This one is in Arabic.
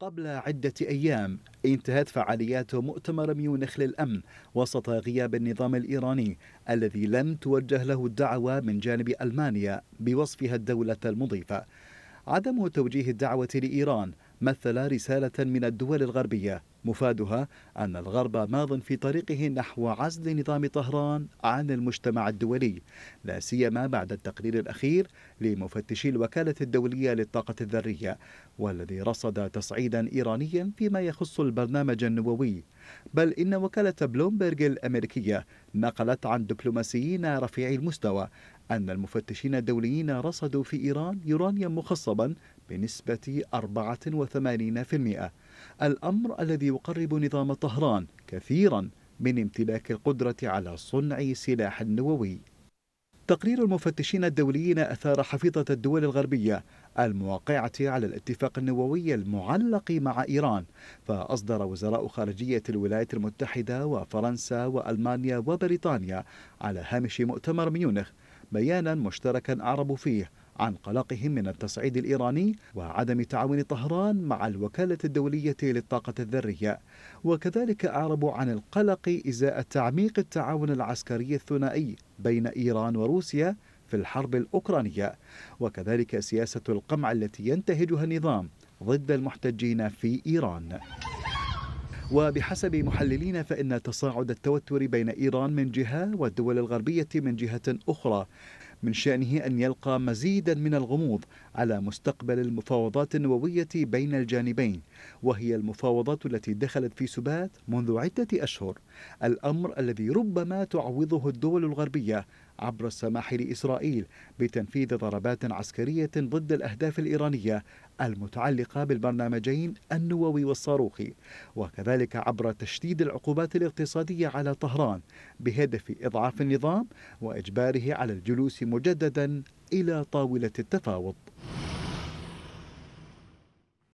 قبل عدة أيام انتهت فعاليات مؤتمر ميونخ للأمن وسط غياب النظام الإيراني الذي لم توجه له الدعوة من جانب ألمانيا بوصفها الدولة المضيفة عدم توجيه الدعوة لإيران مثل رسالة من الدول الغربية مفادها أن الغرب ماض في طريقه نحو عزل نظام طهران عن المجتمع الدولي لا سيما بعد التقرير الأخير لمفتشي الوكالة الدولية للطاقة الذرية والذي رصد تصعيدا إيرانيا فيما يخص البرنامج النووي بل إن وكالة بلومبرغ الأمريكية نقلت عن دبلوماسيين رفيعي المستوى أن المفتشين الدوليين رصدوا في إيران يورانيا مخصبا بنسبة 84% الأمر الذي يقرب نظام طهران كثيرا من امتلاك القدرة على صنع سلاح نووي تقرير المفتشين الدوليين أثار حفيظة الدول الغربية الموقعة على الاتفاق النووي المعلق مع إيران فأصدر وزراء خارجية الولايات المتحدة وفرنسا وألمانيا وبريطانيا على هامش مؤتمر ميونخ بيانا مشتركا أعرب فيه عن قلقهم من التصعيد الإيراني وعدم تعاون طهران مع الوكالة الدولية للطاقة الذرية وكذلك أعربوا عن القلق إزاء تعميق التعاون العسكري الثنائي بين إيران وروسيا في الحرب الأوكرانية وكذلك سياسة القمع التي ينتهجها النظام ضد المحتجين في إيران وبحسب محللين فإن تصاعد التوتر بين إيران من جهة والدول الغربية من جهة أخرى من شأنه أن يلقى مزيدا من الغموض على مستقبل المفاوضات النووية بين الجانبين وهي المفاوضات التي دخلت في سبات منذ عدة أشهر الأمر الذي ربما تعوضه الدول الغربية عبر السماح لإسرائيل بتنفيذ ضربات عسكرية ضد الأهداف الإيرانية المتعلقة بالبرنامجين النووي والصاروخي وكذلك عبر تشديد العقوبات الاقتصادية على طهران بهدف إضعاف النظام وإجباره على الجلوس مجددا إلى طاولة التفاوض